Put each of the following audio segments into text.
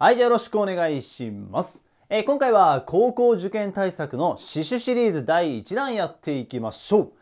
はい、じゃあよろしくお願いします。えー、今回は高校受験対策の刺繍シリーズ第1弾やっていきましょう。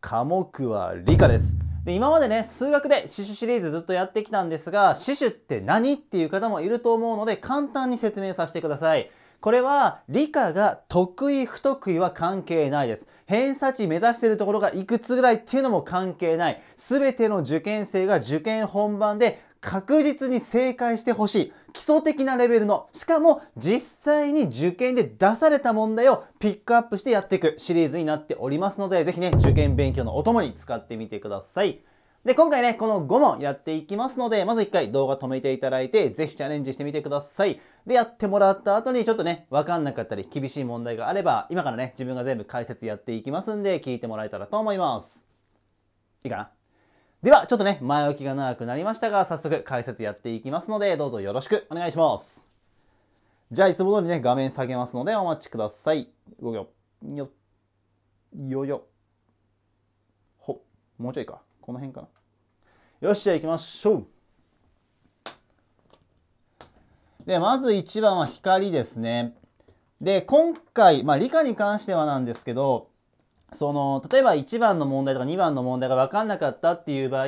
科目は理科です。で今までね、数学で刺繍シリーズずっとやってきたんですが、刺繍って何っていう方もいると思うので、簡単に説明させてください。これは理科が得意不得意は関係ないです。偏差値目指してるところがいくつぐらいっていうのも関係ない。全ての受験生が受験本番で確実に正解してほしい基礎的なレベルのしかも実際に受験で出された問題をピックアップしてやっていくシリーズになっておりますので是非ね受験勉強のお供に使ってみてください。で、今回ね、この5問やっていきますので、まず1回動画止めていただいて、ぜひチャレンジしてみてください。で、やってもらった後に、ちょっとね、わかんなかったり、厳しい問題があれば、今からね、自分が全部解説やっていきますんで、聞いてもらえたらと思います。いいかなでは、ちょっとね、前置きが長くなりましたが、早速解説やっていきますので、どうぞよろしくお願いします。じゃあ、いつも通りね、画面下げますので、お待ちください。5秒。よ、よよ。ほ、もうちょいか。この辺かな。よし、じゃあ行きましょう。で、まず1番は光ですね。で、今回、まあ、理科に関してはなんですけど、その、例えば1番の問題とか2番の問題が分かんなかったっていう場合、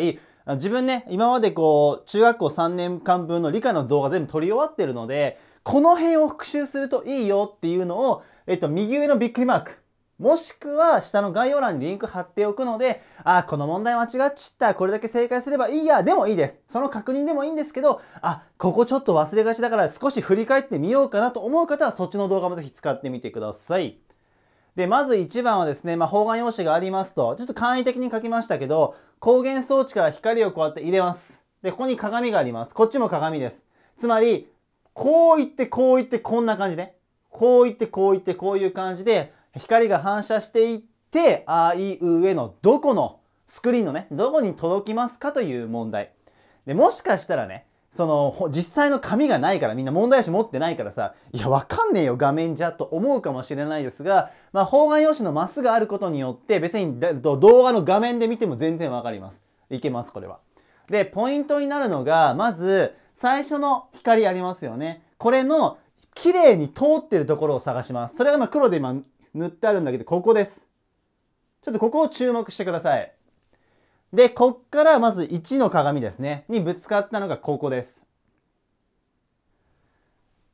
自分ね、今までこう、中学校3年間分の理科の動画全部撮り終わってるので、この辺を復習するといいよっていうのを、えっと、右上のビックリマーク。もしくは、下の概要欄にリンク貼っておくので、あ、この問題間違っちった。これだけ正解すればいいや。でもいいです。その確認でもいいんですけど、あ、ここちょっと忘れがちだから少し振り返ってみようかなと思う方は、そっちの動画もぜひ使ってみてください。で、まず1番はですね、まあ、方眼用紙がありますと、ちょっと簡易的に書きましたけど、光源装置から光をこうやって入れます。で、ここに鏡があります。こっちも鏡です。つまり、こう言ってこう言ってこんな感じで、こう言ってこう言ってこういう感じで、光が反射していって、あいう上のどこのスクリーンのね、どこに届きますかという問題。で、もしかしたらね、その実際の紙がないからみんな問題集持ってないからさいやわかんねえよ画面じゃと思うかもしれないですが、まあ、方眼用紙のマスがあることによって別に動画の画面で見ても全然わかりますいけますこれはでポイントになるのがまず最初の光ありますよねこれの綺麗に通ってるところを探しますそれが黒で今塗ってあるんだけどここですちょっとここを注目してくださいで、こっからまず1の鏡ですね。にぶつかったのがここです。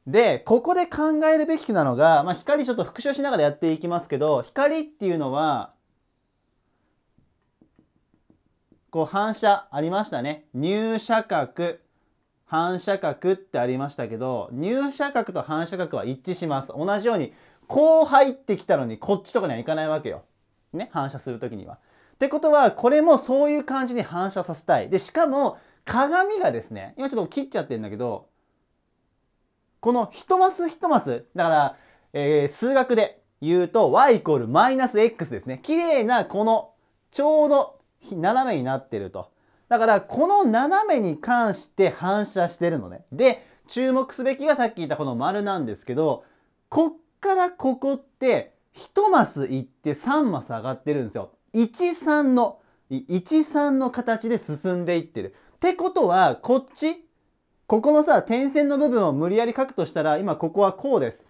で、ここで考えるべきなのが、まあ、光ちょっと復習しながらやっていきますけど、光っていうのは、こう反射ありましたね。入射角、反射角ってありましたけど、入射角と反射角は一致します。同じように、こう入ってきたのにこっちとかには行かないわけよ。ね、反射する時には。ってことは、これもそういう感じに反射させたい。で、しかも、鏡がですね、今ちょっと切っちゃってるんだけど、この一マス一マス、だから、えー、数学で言うと y イコールマイナス x ですね。綺麗なこのちょうど斜めになってると。だからこの斜めに関して反射してるのね。で、注目すべきがさっき言ったこの丸なんですけど、こっからここって一マス行って三マス上がってるんですよ。13の、13の形で進んでいってる。ってことは、こっち、ここのさ、点線の部分を無理やり書くとしたら、今ここはこうです。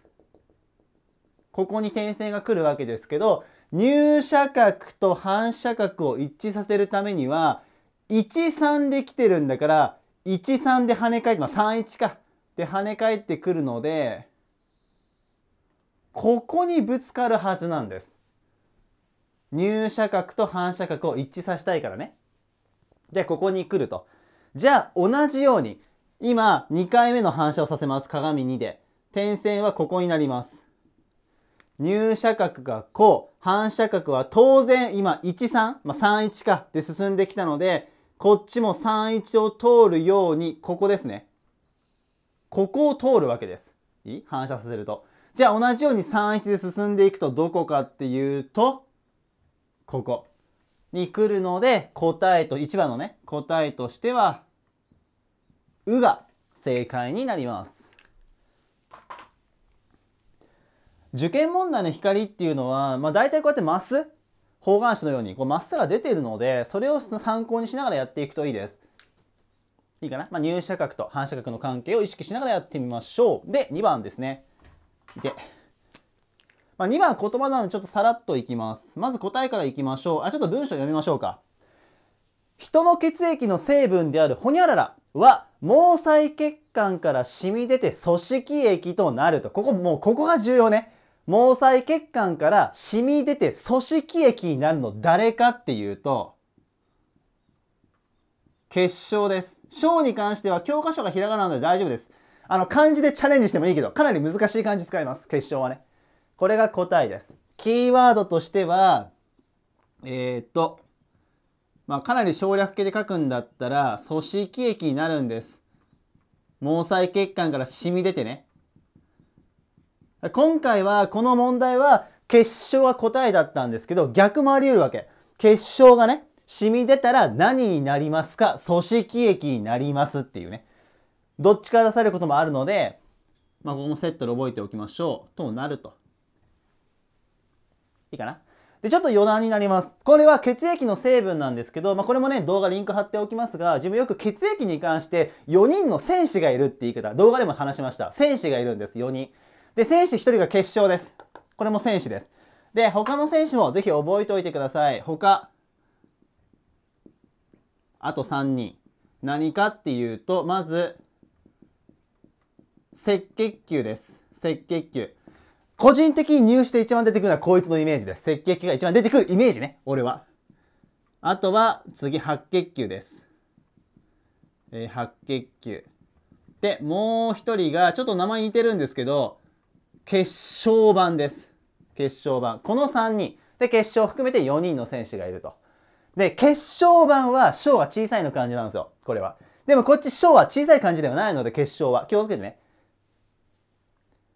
ここに点線が来るわけですけど、入射角と反射角を一致させるためには、13で来てるんだから、13で跳ね返って、まあ、31か。で跳ね返ってくるので、ここにぶつかるはずなんです。入射角と反射角を一致させたいからね。で、ここに来ると。じゃあ、同じように、今、2回目の反射をさせます。鏡2で。点線はここになります。入射角がこう、反射角は当然今13、まあ、31かで進んできたので、こっちも31を通るように、ここですね。ここを通るわけです。いい反射させると。じゃあ同じように31で進んでいくとどこかっていうと、ここに来るので答えと1番のね答えとしては「う」が正解になります。受験問題の光っていうのは、まあ、大体こうやってマス方眼紙のようにこうまっすが出てるのでそれを参考にしながらやっていくといいです。いいかな、まあ、入射角と反射角の関係を意識しながらやってみましょう。で2番ですね。でまあ、2番言葉なのでちょっとさらっといきます。まず答えからいきましょう。あ、ちょっと文章読みましょうか。人の血液の成分であるホニャララは毛細血管から染み出て組織液となると。ここ、もうここが重要ね。毛細血管から染み出て組織液になるの誰かっていうと、結晶です。章に関しては教科書がひらがなので大丈夫です。あの、漢字でチャレンジしてもいいけど、かなり難しい漢字使います。結晶はね。これが答えです。キーワードとしては、えっ、と、まあ、かなり省略形で書くんだったら、組織液になるんです。毛細血管から染み出てね。今回は、この問題は、結晶は答えだったんですけど、逆もあり得るわけ。結晶がね、染み出たら何になりますか組織液になりますっていうね。どっちから出されることもあるので、まあ、このセットで覚えておきましょう。となると。いいかなで、ちょっと余談になります。これは血液の成分なんですけど、まあ、これもね、動画リンク貼っておきますが、自分よく血液に関して4人の戦士がいるって言い方、動画でも話しました。戦士がいるんです、4人。で、戦士1人が決勝です。これも戦士です。で、他の選手もぜひ覚えておいてください。他、あと3人。何かっていうと、まず、赤血球です。赤血球。個人的に入試で一番出てくるのはこいつのイメージです。赤血球が一番出てくるイメージね。俺は。あとは、次、白血球です。えー、白血球。で、もう一人が、ちょっと名前似てるんですけど、決勝版です。決勝版。この3人。で、決勝含めて4人の選手がいると。で、決勝版は、小は小さいの感じなんですよ。これは。でもこっち小は小さい感じではないので、決勝は。気をつけてね。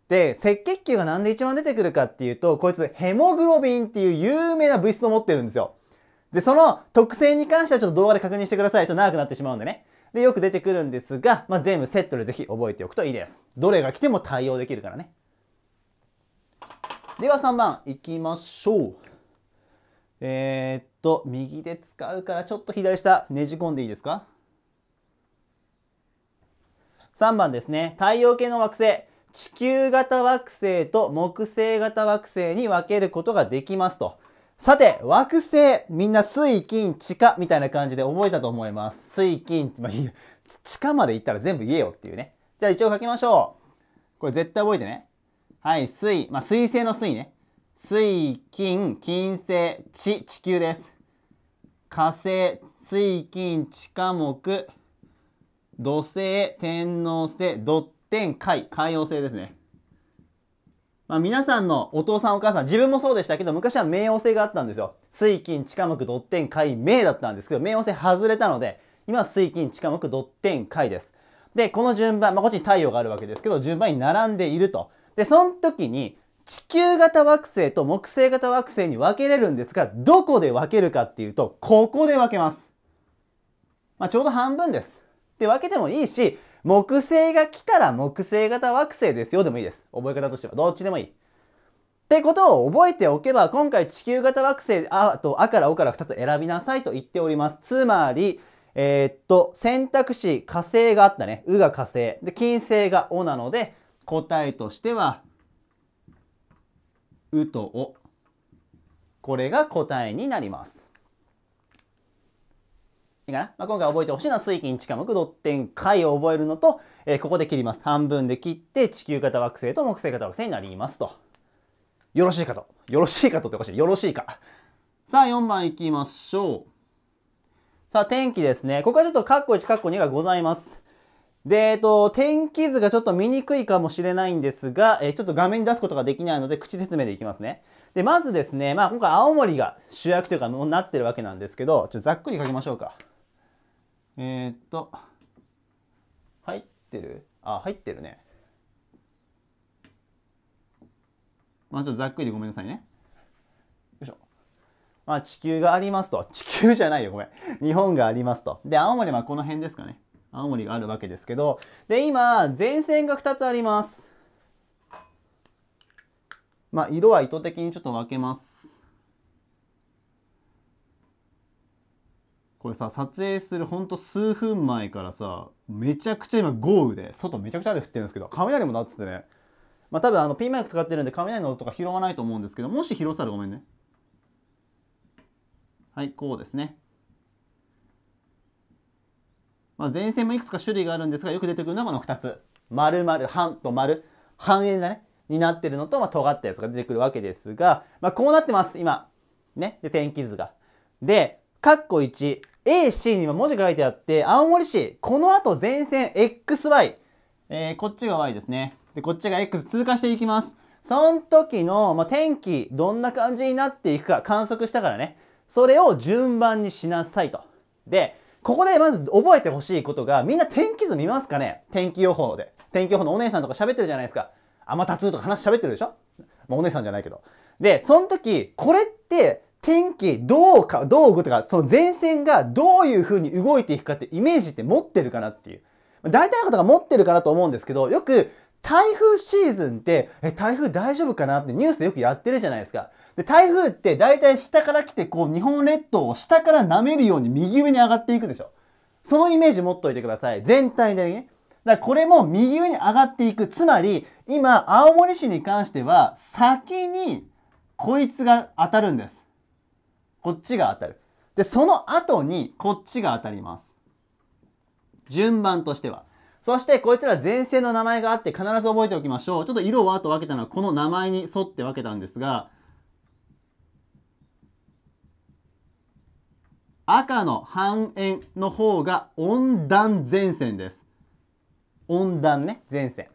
で、赤血球がなんで一番出てくるかっていうと、こいつヘモグロビンっていう有名な物質を持ってるんですよ。で、その特性に関してはちょっと動画で確認してください。ちょっと長くなってしまうんでね。で、よく出てくるんですが、まあ、全部セットでぜひ覚えておくといいです。どれが来ても対応できるからね。では3番、いきましょう。えー、っと、右で使うからちょっと左下ねじ込んでいいですか ?3 番ですね。太陽系の惑星。地球型惑星と木星型惑星に分けることができますと。さて、惑星、みんな水、金、地下みたいな感じで覚えたと思います。水、金、まあ、地下まで行ったら全部言えよっていうね。じゃあ一応書きましょう。これ絶対覚えてね。はい、水、まあ、水星の水ね。水、金、金星、地、地球です。火星、水、金、地下、木、土星、天王星、土点解、寛容性ですね。まあ、皆さんのお父さんお母さん、自分もそうでしたけど、昔は冥王星があったんですよ。水金、地下木、ドッテン、海、冥だったんですけど、冥王星外れたので、今は水金、地下木、ドッテン、海です。で、この順番、まあ、こっちに太陽があるわけですけど、順番に並んでいると。で、その時に、地球型惑星と木星型惑星に分けれるんですが、どこで分けるかっていうと、ここで分けます。まあ、ちょうど半分です。って分けてもいいし、木星が来たら木星型惑星ですよでもいいです。覚え方としては。どっちでもいい。ってことを覚えておけば、今回地球型惑星、あと、あからおから2つ選びなさいと言っております。つまり、えー、っと、選択肢、火星があったね。うが火星。で、金星がおなので、答えとしては、うとお。これが答えになります。いいかな、まあ、今回覚えてほしいのは水金地下木ドッテン解を覚えるのと、えー、ここで切ります。半分で切って地球型惑星と木星型惑星になりますと。よろしいかと。よろしいかとっておかしい。よろしいか。さあ4番いきましょう。さあ天気ですね。ここはちょっとカッコ1カッコ2がございます。で、えっと、天気図がちょっと見にくいかもしれないんですが、えー、ちょっと画面に出すことができないので、口説明でいきますね。で、まずですね、まあ今回青森が主役というか、もうなってるわけなんですけど、ちょっとざっくり書きましょうか。えー、っと、入ってるあ、入ってるね。まあちょっとざっくりでごめんなさいね。よいしょ。まあ地球がありますと。地球じゃないよ、ごめん。日本がありますと。で、青森はこの辺ですかね。青森があるわけですけど。で、今、前線が2つあります。まあ色は意図的にちょっと分けます。これさ撮影するほんと数分前からさめちゃくちゃ今豪雨で外めちゃくちゃ雨降ってるんですけど雷も鳴っててねまあ多分あのンマイク使ってるんで雷の音とか拾わないと思うんですけどもし拾ったらごめんねはいこうですねまあ前線もいくつか種類があるんですがよく出てくるのはこの2つ丸々半と丸半円だねになってるのと、まあ、尖ったやつが出てくるわけですが、まあ、こうなってます今ねで天気図がで、カッコ1、AC に今文字書いてあって、青森市、この後前線 XY、えー、こっちが Y ですね。で、こっちが X 通過していきます。その時の、まあ、天気、どんな感じになっていくか観測したからね、それを順番にしなさいと。で、ここでまず覚えてほしいことが、みんな天気図見ますかね天気予報で。天気予報のお姉さんとか喋ってるじゃないですか。天達とか話喋ってるでしょ、まあ、お姉さんじゃないけど。で、その時、これって天気、どうか、道具とか、その前線がどういう風に動いていくかってイメージって持ってるかなっていう。大体の方が持ってるかなと思うんですけど、よく台風シーズンって、え、台風大丈夫かなってニュースでよくやってるじゃないですか。で、台風って大体下から来て、こう、日本列島を下から舐めるように右上に上がっていくでしょ。そのイメージ持っといてください。全体でね。だからこれも右上に上がっていく。つまり、今、青森市に関しては、先に、こいつが当たるんです。こっちが当たる。で、その後にこっちが当たります。順番としては。そして、こいつら前線の名前があって必ず覚えておきましょう。ちょっと色はと分けたのはこの名前に沿って分けたんですが、赤の半円の方が温暖前線です。温暖ね、前線。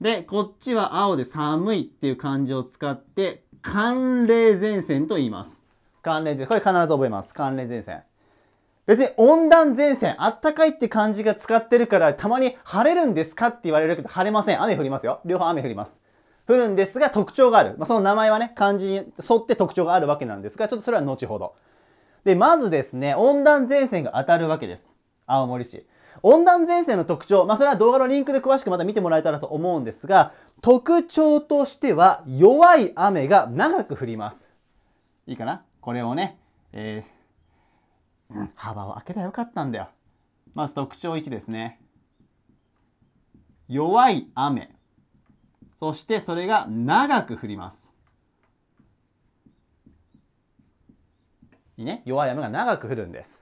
で、こっちは青で寒いっていう漢字を使って、寒冷前線と言います。寒冷前線。これ必ず覚えます。寒冷前線。別に温暖前線、あったかいって漢字が使ってるから、たまに晴れるんですかって言われるけど、晴れません。雨降りますよ。両方雨降ります。降るんですが、特徴がある。まあ、その名前はね、漢字に沿って特徴があるわけなんですが、ちょっとそれは後ほど。で、まずですね、温暖前線が当たるわけです。青森市。温暖前線の特徴、まあ、それは動画のリンクで詳しくまた見てもらえたらと思うんですが、特徴としては弱い雨が長く降ります。いいかなこれをね、えー、幅を開けたらよかったんだよ。まず特徴1ですね。弱い雨。そしてそれが長く降ります。ね、弱い雨が長く降るんです。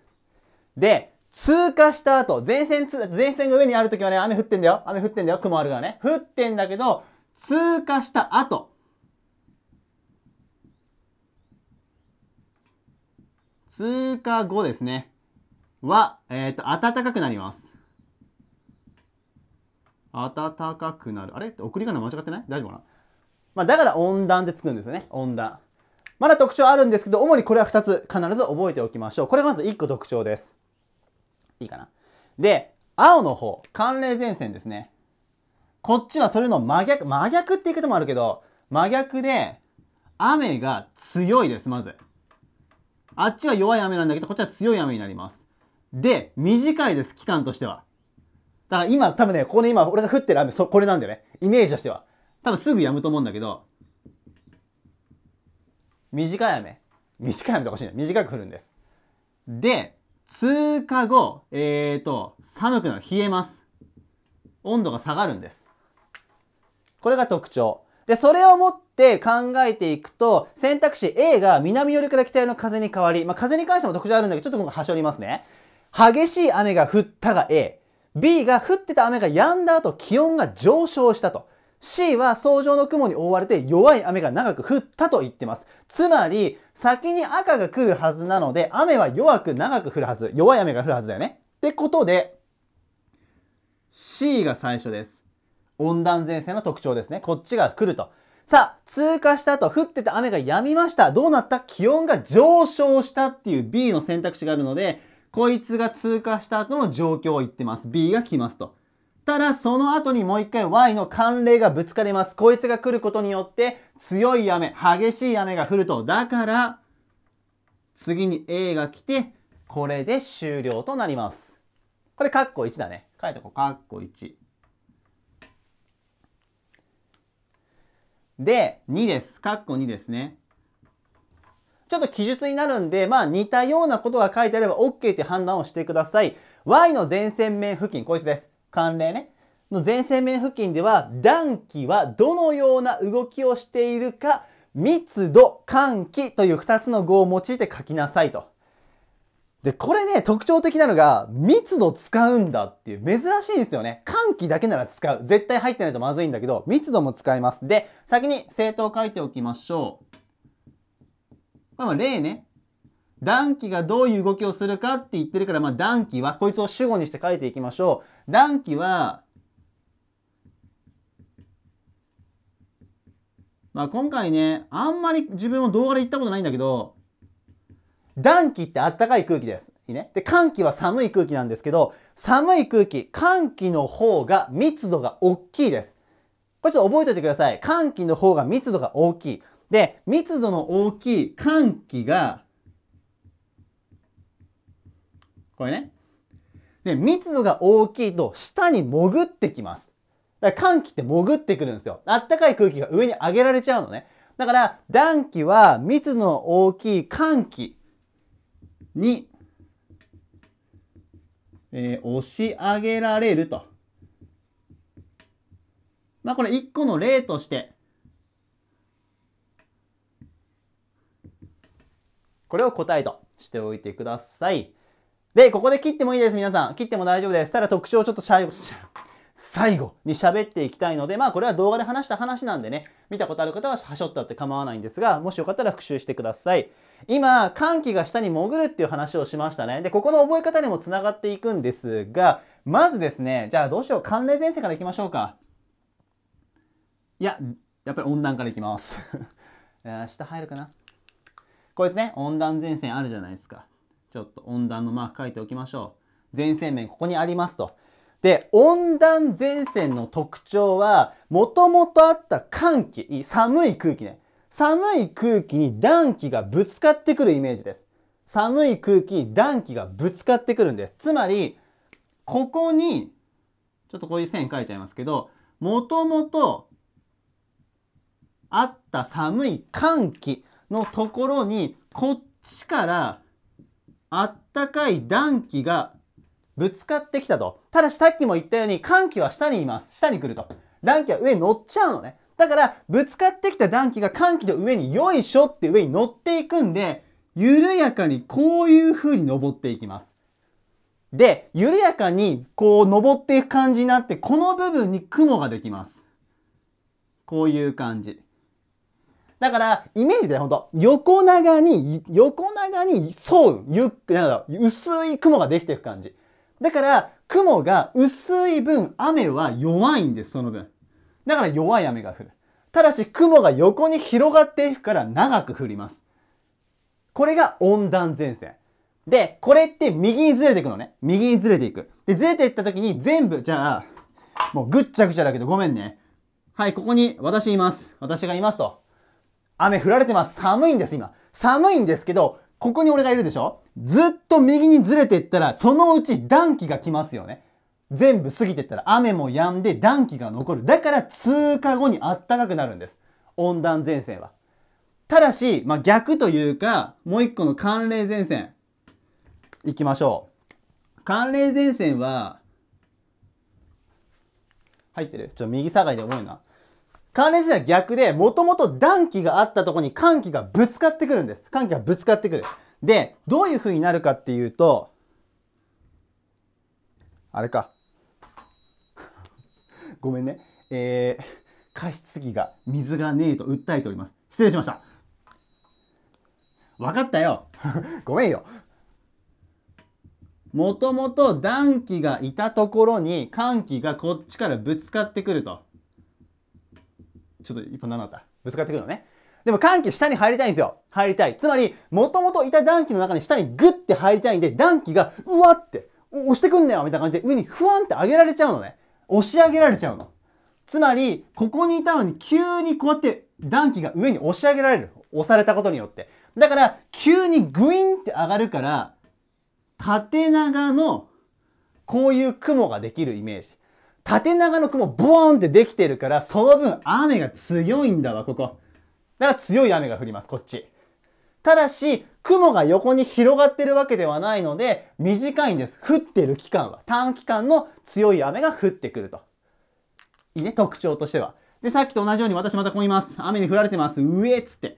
で、通過した後、前線通、前線が上にある時はね、雨降ってんだよ。雨降ってんだよ。雲あるからね。降ってんだけど、通過した後、通過後ですね。は、えっ、と、暖かくなります。暖かくなる。あれ送り方間違ってない大丈夫かなまあ、だから温暖ってつくんですよね。温暖。まだ特徴あるんですけど、主にこれは2つ必ず覚えておきましょう。これがまず1個特徴です。いいかな。で、青の方、寒冷前線ですね。こっちはそれの真逆、真逆って言い方もあるけど、真逆で、雨が強いです、まず。あっちは弱い雨なんだけど、こっちは強い雨になります。で、短いです、期間としては。だから今、多分ね、ここで今、俺が降ってる雨、そこれなんだよね。イメージとしては。多分すぐ止むと思うんだけど、短い雨。短い雨とかしいね。短く降るんです。で、通過後、えーと、寒くなる。冷えます。温度が下がるんです。これが特徴。で、それをもって考えていくと、選択肢 A が南寄りから北寄りの風に変わり、まあ、風に関しても特徴あるんだけど、ちょっと今回端折りますね。激しい雨が降ったが A。B が降ってた雨が止んだ後、気温が上昇したと。C は相乗の雲に覆われて弱い雨が長く降ったと言ってます。つまり、先に赤が来るはずなので、雨は弱く長く降るはず。弱い雨が降るはずだよね。ってことで、C が最初です。温暖前線の特徴ですね。こっちが来ると。さあ、通過した後、降ってた雨が止みました。どうなった気温が上昇したっていう B の選択肢があるので、こいつが通過した後の状況を言ってます。B が来ますと。ただ、その後にもう一回 Y の寒冷がぶつかります。こいつが来ることによって、強い雨、激しい雨が降ると。だから、次に A が来て、これで終了となります。これ、カッコ1だね。書いとこう。カッコ1。で、2です。カッコ2ですね。ちょっと記述になるんで、まあ似たようなことが書いてあれば OK って判断をしてください。y の前線面付近、こいつです。寒冷ね。の前線面付近では暖気はどのような動きをしているか密度、寒気という2つの語を用いて書きなさいと。で、これね、特徴的なのが、密度使うんだっていう、珍しいんですよね。換気だけなら使う。絶対入ってないとまずいんだけど、密度も使います。で、先に政党書いておきましょう。これは例ね。暖気がどういう動きをするかって言ってるから、まあ暖気は、こいつを主語にして書いていきましょう。暖気は、まあ今回ね、あんまり自分も動画で言ったことないんだけど、暖気ってあったかい空気です。いいね。で、寒気は寒い空気なんですけど、寒い空気、寒気の方が密度が大きいです。これちょっと覚えておいてください。寒気の方が密度が大きい。で、密度の大きい寒気が、これね。で、密度が大きいと下に潜ってきます。だから寒気って潜ってくるんですよ。あったかい空気が上に上げられちゃうのね。だから暖気は密度の大きい寒気に、えー、押し上げられると。まあこれ1個の例として、これを答えとしておいてください。で、ここで切ってもいいです、皆さん。切っても大丈夫です。ただ特徴をちょっと最後、最後に喋っていきたいので、まあこれは動画で話した話なんでね、見たことある方は端折ったって構わないんですが、もしよかったら復習してください。今、寒気が下に潜るっていう話をしましたね。で、ここの覚え方にもつながっていくんですが、まずですね、じゃあどうしよう。寒冷前線からいきましょうか。いや、やっぱり温暖からいきます。下入るかな。こうやってね、温暖前線あるじゃないですか。ちょっと温暖のマーク書いておきましょう。前線面ここにありますと。で、温暖前線の特徴は、もともとあった寒気、寒い空気ね。寒い空気に暖気がぶつかってくるイメージです。寒い空気に暖気がぶつかってくるんです。つまり、ここに、ちょっとこういう線書いちゃいますけど、もともとあった寒い寒気のところに、こっちからあったかい暖気がぶつかってきたと。ただしさっきも言ったように、寒気は下にいます。下に来ると。暖気は上に乗っちゃうのね。だから、ぶつかってきた暖気が寒気の上によいしょって上に乗っていくんで、緩やかにこういう風に登っていきます。で、緩やかにこう登っていく感じになって、この部分に雲ができます。こういう感じ。だから、イメージでほんと、横長に、横長に、沿う、ゆっくり、なんだろ薄い雲ができていく感じ。だから、雲が薄い分、雨は弱いんです、その分。だから弱い雨が降る。ただし雲が横に広がっていくから長く降ります。これが温暖前線。で、これって右にずれていくのね。右にずれていく。で、ずれていった時に全部、じゃあ、もうぐっちゃぐちゃだけどごめんね。はい、ここに私います。私がいますと。雨降られてます。寒いんです、今。寒いんですけど、ここに俺がいるでしょずっと右にずれていったら、そのうち暖気が来ますよね。全部過ぎてったら雨も止んで暖気が残る。だから通過後に暖かくなるんです。温暖前線は。ただし、まあ、逆というか、もう一個の寒冷前線。行きましょう。寒冷前線は、入ってるちょ、右下がりで重いな。寒冷前線は逆で、もともと暖気があったとこに寒気がぶつかってくるんです。寒気がぶつかってくる。で、どういう風になるかっていうと、あれか。ごめんね。えー、加湿器が水がねえと訴えております。失礼しました。分かったよ ごめんよもともと暖気がいたところに寒気がこっちからぶつかってくると。ちょっと一本何だったぶつかってくるのね。でも寒気下に入りたいんですよ。入りたい。つまり、もともといた暖気の中に下にグッて入りたいんで、暖気がうわって押してくんねよみたいな感じで上にふわんって上げられちゃうのね。押し上げられちゃうの。つまり、ここにいたのに急にこうやって暖気が上に押し上げられる。押されたことによって。だから、急にグイーンって上がるから、縦長のこういう雲ができるイメージ。縦長の雲ボーンってできてるから、その分雨が強いんだわ、ここ。だから強い雨が降ります、こっち。ただし、雲が横に広がってるわけではないので、短いんです。降ってる期間は。短期間の強い雨が降ってくると。いいね、特徴としては。で、さっきと同じように私またこみます。雨に降られてます。上っつって。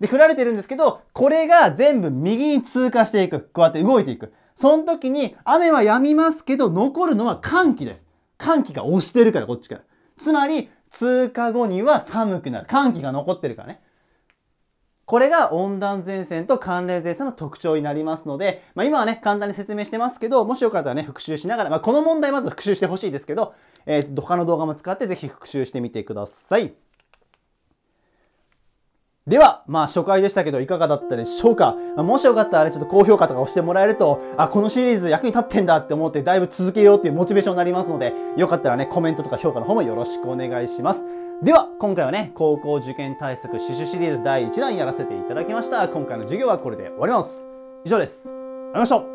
で、降られてるんですけど、これが全部右に通過していく。こうやって動いていく。その時に、雨は止みますけど、残るのは寒気です。寒気が押してるから、こっちから。つまり、通過後には寒くなる。寒気が残ってるからね。これが温暖前線と寒冷前線の特徴になりますので、まあ、今はね、簡単に説明してますけど、もしよかったらね、復習しながら、まあ、この問題まず復習してほしいですけど、えー、他の動画も使ってぜひ復習してみてください。では、まあ初回でしたけどいかがだったでしょうか、もしよかったらちょっと高評価とか押してもらえると、あ、このシリーズ役に立ってんだって思ってだいぶ続けようっていうモチベーションになりますので、よかったらね、コメントとか評価の方もよろしくお願いします。では今回はね高校受験対策刺繍シリーズ第1弾やらせていただきました今回の授業はこれで終わります以上ですありがとう